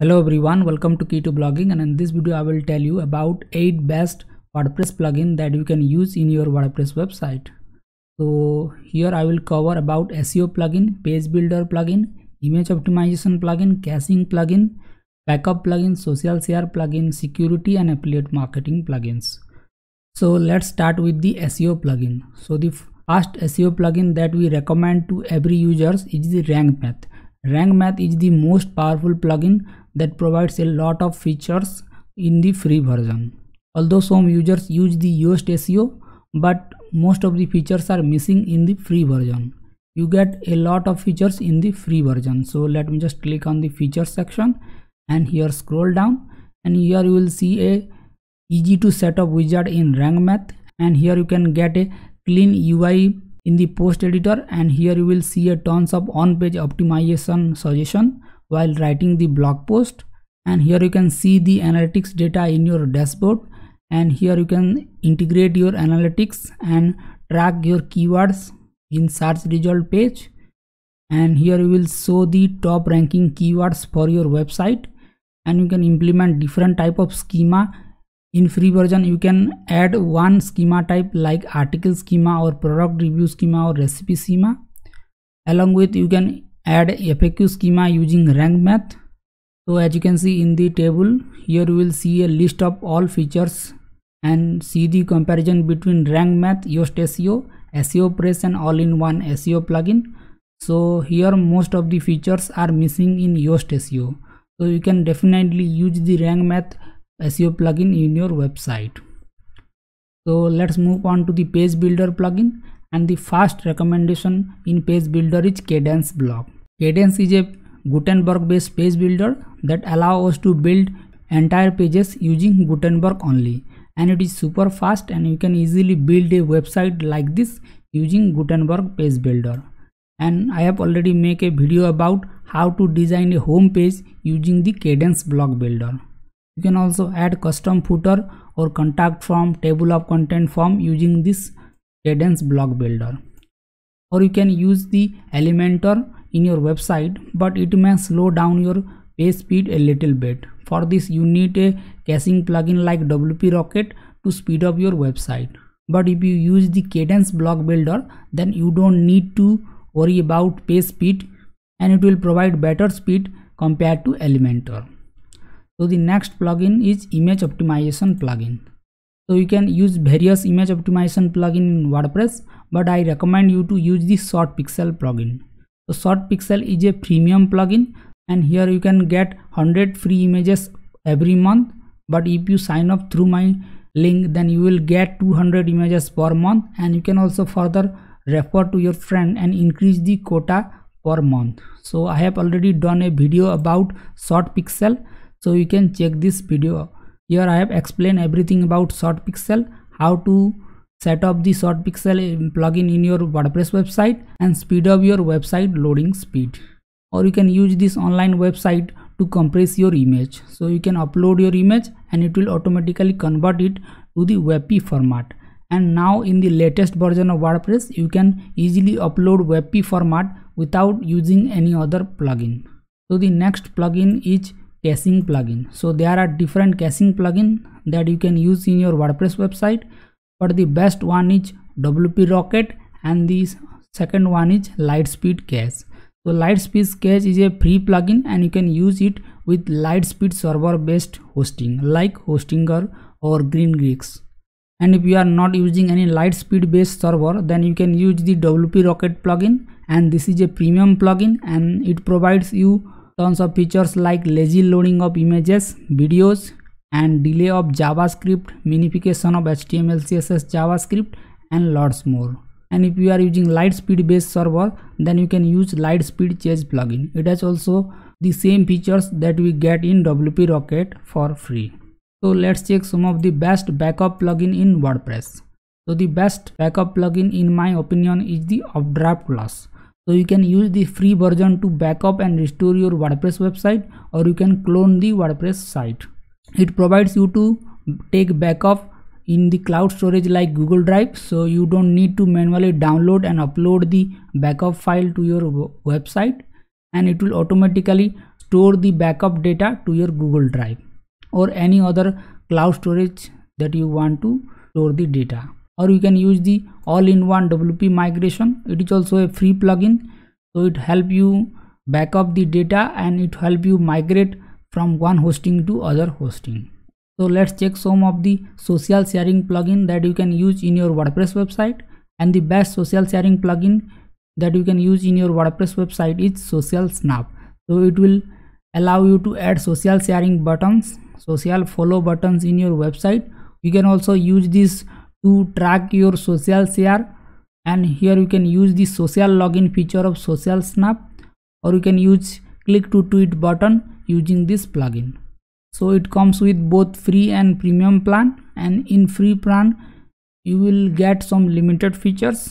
hello everyone welcome to Keto blogging and in this video i will tell you about eight best wordpress plugin that you can use in your wordpress website so here i will cover about seo plugin page builder plugin image optimization plugin caching plugin backup plugin social share plugin security and affiliate marketing plugins so let's start with the seo plugin so the first seo plugin that we recommend to every users is the rank math RankMath is the most powerful plugin that provides a lot of features in the free version. Although some users use the Yoast SEO, but most of the features are missing in the free version. You get a lot of features in the free version. So let me just click on the features section and here scroll down and here you will see a easy to set up wizard in RankMath and here you can get a clean UI in the post editor and here you will see a tons of on-page optimization suggestion while writing the blog post and here you can see the analytics data in your dashboard and here you can integrate your analytics and track your keywords in search result page and here you will show the top ranking keywords for your website and you can implement different type of schema in free version you can add one schema type like article schema or product review schema or recipe schema along with you can add faq schema using rank math so as you can see in the table here you will see a list of all features and see the comparison between rank math yoast seo seo press and all in one seo plugin so here most of the features are missing in yoast seo so you can definitely use the rank math SEO plugin in your website. So let's move on to the page builder plugin and the first recommendation in page builder is cadence block. Cadence is a Gutenberg based page builder that allow us to build entire pages using Gutenberg only and it is super fast and you can easily build a website like this using Gutenberg page builder and I have already make a video about how to design a home page using the cadence block builder. You can also add custom footer or contact form, table of content form using this Cadence block builder. Or you can use the Elementor in your website, but it may slow down your page speed a little bit. For this, you need a caching plugin like WP Rocket to speed up your website. But if you use the Cadence block builder, then you don't need to worry about page speed and it will provide better speed compared to Elementor so the next plugin is image optimization plugin so you can use various image optimization plugin in wordpress but i recommend you to use the short pixel plugin so short pixel is a premium plugin and here you can get 100 free images every month but if you sign up through my link then you will get 200 images per month and you can also further refer to your friend and increase the quota per month so i have already done a video about short pixel so you can check this video here i have explained everything about short pixel how to set up the short pixel plugin in your wordpress website and speed up your website loading speed or you can use this online website to compress your image so you can upload your image and it will automatically convert it to the webp format and now in the latest version of wordpress you can easily upload webp format without using any other plugin so the next plugin is caching plugin so there are different caching plugin that you can use in your wordpress website but the best one is wp rocket and the second one is lightspeed cache so lightspeed cache is a free plugin and you can use it with lightspeed server based hosting like hostinger or green geeks and if you are not using any lightspeed based server then you can use the wp rocket plugin and this is a premium plugin and it provides you tons of features like lazy loading of images, videos, and delay of JavaScript, minification of HTML, CSS, JavaScript, and lots more. And if you are using Lightspeed based server, then you can use Lightspeed Chase plugin. It has also the same features that we get in WP Rocket for free. So let's check some of the best backup plugin in WordPress. So the best backup plugin in my opinion is the Updraft Plus. So you can use the free version to backup and restore your WordPress website or you can clone the WordPress site. It provides you to take backup in the cloud storage like Google Drive so you don't need to manually download and upload the backup file to your website and it will automatically store the backup data to your Google Drive or any other cloud storage that you want to store the data or you can use the all-in-one WP migration it is also a free plugin so it help you back up the data and it help you migrate from one hosting to other hosting so let's check some of the social sharing plugin that you can use in your WordPress website and the best social sharing plugin that you can use in your WordPress website is social snap so it will allow you to add social sharing buttons social follow buttons in your website you can also use this to track your social share and here you can use the social login feature of social snap or you can use click to tweet button using this plugin so it comes with both free and premium plan and in free plan you will get some limited features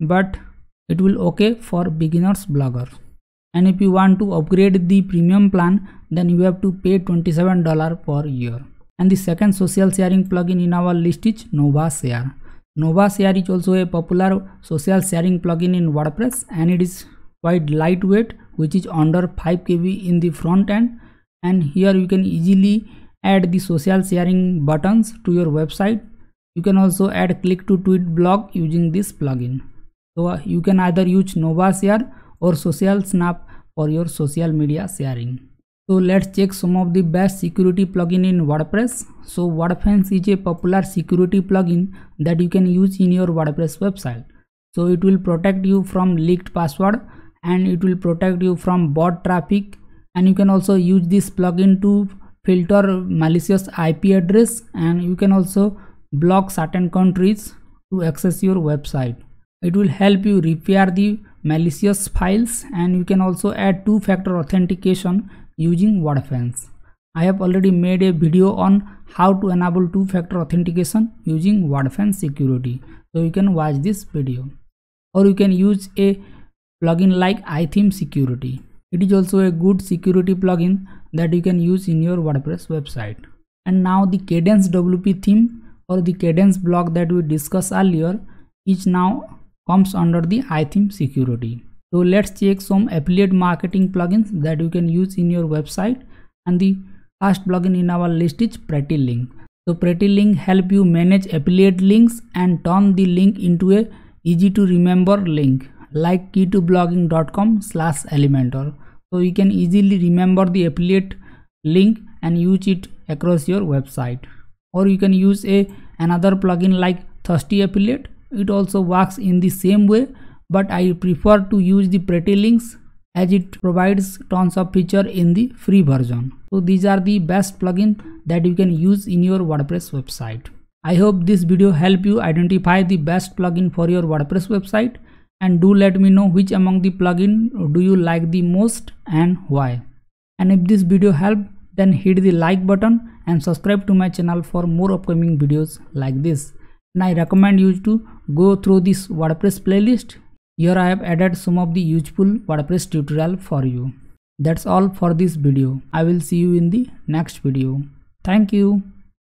but it will okay for beginners blogger and if you want to upgrade the premium plan then you have to pay $27 per year and the second social sharing plugin in our list is Nova Share. Nova Share is also a popular social sharing plugin in WordPress and it is quite lightweight which is under 5 kb in the front end and here you can easily add the social sharing buttons to your website. You can also add click to tweet blog using this plugin. So uh, you can either use Nova Share or Social Snap for your social media sharing. So let's check some of the best security plugin in WordPress. So WordFence is a popular security plugin that you can use in your WordPress website. So it will protect you from leaked password and it will protect you from bot traffic and you can also use this plugin to filter malicious IP address and you can also block certain countries to access your website. It will help you repair the malicious files and you can also add two-factor authentication using Wordfence, I have already made a video on how to enable two-factor authentication using Wordfence security. So you can watch this video or you can use a plugin like iTheme security. It is also a good security plugin that you can use in your WordPress website. And now the Cadence WP theme or the Cadence block that we discussed earlier is now comes under the iTheme security so let's check some affiliate marketing plugins that you can use in your website and the first plugin in our list is pretty link so pretty link help you manage affiliate links and turn the link into a easy to remember link like key to bloggingcom slash elementor so you can easily remember the affiliate link and use it across your website or you can use a another plugin like thirsty affiliate it also works in the same way but I prefer to use the Pretty Links as it provides tons of feature in the free version. So these are the best plugin that you can use in your WordPress website. I hope this video help you identify the best plugin for your WordPress website and do let me know which among the plugin do you like the most and why. And if this video help then hit the like button and subscribe to my channel for more upcoming videos like this. And I recommend you to go through this WordPress playlist here I have added some of the useful WordPress tutorial for you. That's all for this video. I will see you in the next video. Thank you.